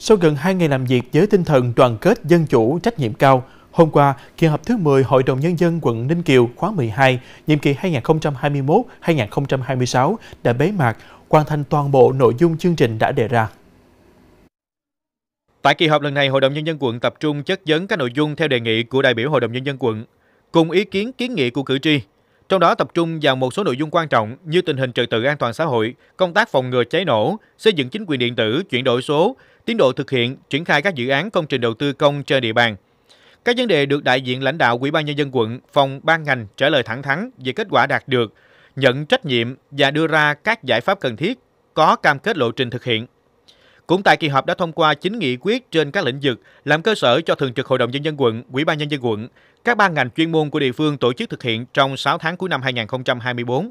Sau gần 2 ngày làm việc với tinh thần đoàn kết dân chủ trách nhiệm cao, hôm qua, kỳ họp thứ 10 Hội đồng Nhân dân quận Ninh Kiều khóa 12, nhiệm kỳ 2021-2026 đã bế mạc, hoàn thành toàn bộ nội dung chương trình đã đề ra. Tại kỳ họp lần này, Hội đồng Nhân dân quận tập trung chất vấn các nội dung theo đề nghị của đại biểu Hội đồng Nhân dân quận, cùng ý kiến kiến nghị của cử tri trong đó tập trung vào một số nội dung quan trọng như tình hình trật tự an toàn xã hội, công tác phòng ngừa cháy nổ, xây dựng chính quyền điện tử, chuyển đổi số, tiến độ thực hiện, triển khai các dự án công trình đầu tư công trên địa bàn. Các vấn đề được đại diện lãnh đạo Ủy ban nhân dân quận, phòng ban ngành trả lời thẳng thắn về kết quả đạt được, nhận trách nhiệm và đưa ra các giải pháp cần thiết, có cam kết lộ trình thực hiện. Cũng tại kỳ họp đã thông qua 9 nghị quyết trên các lĩnh vực làm cơ sở cho Thường trực Hội đồng Nhân dân quận, Ủy ban Nhân dân quận, các ban ngành chuyên môn của địa phương tổ chức thực hiện trong 6 tháng cuối năm 2024.